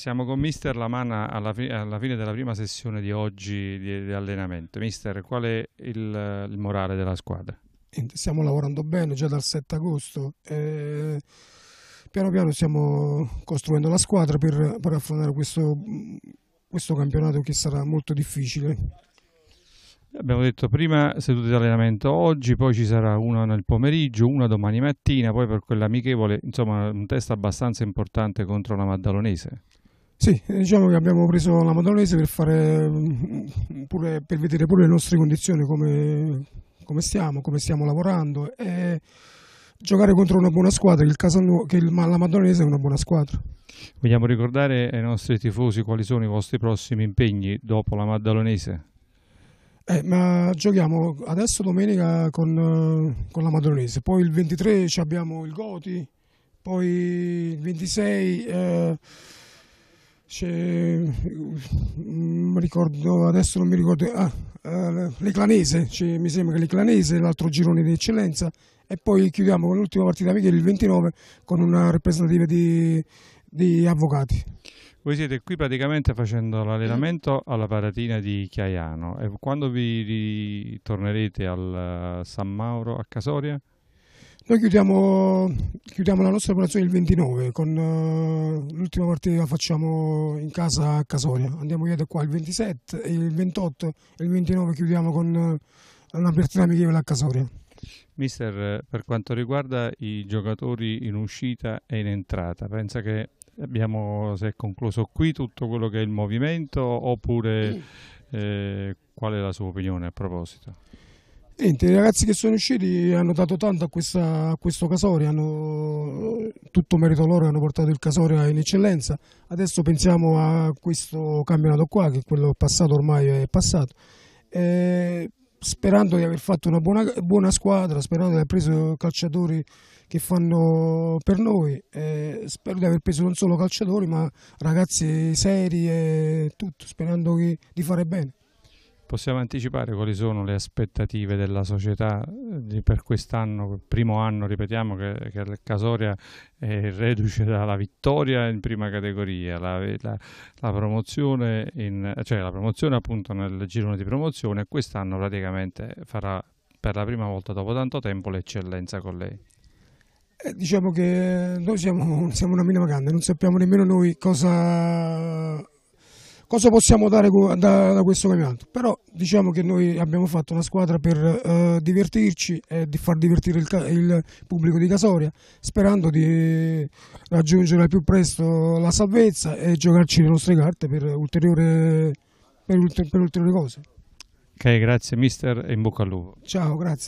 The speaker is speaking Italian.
Siamo con Mister Lamanna alla, alla, fine della prima sessione di oggi di, di allenamento. Mister, qual è il, il, morale della squadra? Stiamo lavorando bene già dal 7 agosto. Eh, piano piano stiamo costruendo la squadra per, per affrontare questo, questo campionato che sarà molto difficile. Abbiamo detto prima sedute di allenamento oggi, poi ci sarà una nel pomeriggio, una domani mattina, poi per quell'amichevole, insomma un test abbastanza importante contro la Maddalonese. Sì, eh, diciamo che abbiamo preso la Madonese per, fare, mm, pure, per vedere pure le nostre condizioni, come, come stiamo, come stiamo lavorando e giocare contro una buona squadra, che, il Casano, che il, la Madonese è una buona squadra. Vogliamo ricordare ai nostri tifosi quali sono i vostri prossimi impegni dopo la Maddalonese? Eh, ma giochiamo adesso domenica con, eh, con la Maddalonese, poi il 23 abbiamo il Goti, poi il 26... Eh, Mm, ricordo, adesso non mi ricordo, ah, eh, l'Eclanese, mi sembra che l'Eclanese, l'altro girone di eccellenza, e poi chiudiamo con l'ultima partita amichevole il 29 con una rappresentativa di, di avvocati. Voi siete qui praticamente facendo l'allenamento mm. alla paratina di Chiaiano e quando vi ritornerete al eh, San Mauro a Casoria? Noi chiudiamo, chiudiamo, la nostra operazione il 29, con uh, l'ultima partita facciamo in casa a Casoria. Andiamo via da qua il 27, il 28 e il 29 chiudiamo con uh, una partita amichevole a Casoria. Mister, eh, per quanto riguarda i giocatori in uscita e in entrata, pensa che abbiamo, se è concluso qui tutto quello che è il movimento oppure mm. eh, qual è la sua opinione a proposito? Niente, i ragazzi che sono usciti hanno dato tanto a, questa, a questo Casoria, hanno, eh, tutto merito loro hanno portato il Casoria in eccellenza. Adesso pensiamo a questo campionato qua, che quello passato ormai è passato. E eh, sperando di aver fatto una buona, buona, squadra, sperando di aver preso calciatori che fanno per noi, eh, spero di aver preso non solo calciatori ma ragazzi seri e tutto, sperando che, di fare bene. Possiamo anticipare quali sono le aspettative della società eh, per quest'anno, primo anno, ripetiamo che, che Casoria è reduce dalla vittoria in prima categoria, la, la, la, promozione, in, cioè la promozione appunto nel girone di promozione e quest'anno praticamente farà per la prima volta dopo tanto tempo l'eccellenza con lei. Eh, diciamo che noi siamo, siamo una minima grande, non sappiamo nemmeno noi cosa cosa possiamo dare da, da, questo campionato? Però diciamo che noi abbiamo fatto una squadra per eh, divertirci e di far divertire il, il, pubblico di Casoria, sperando di raggiungere al più presto la salvezza e giocarci le nostre carte per, ulteriore, per, ulter, per ulteriori cose. Ok, grazie mister e in bocca al lupo. Ciao, grazie.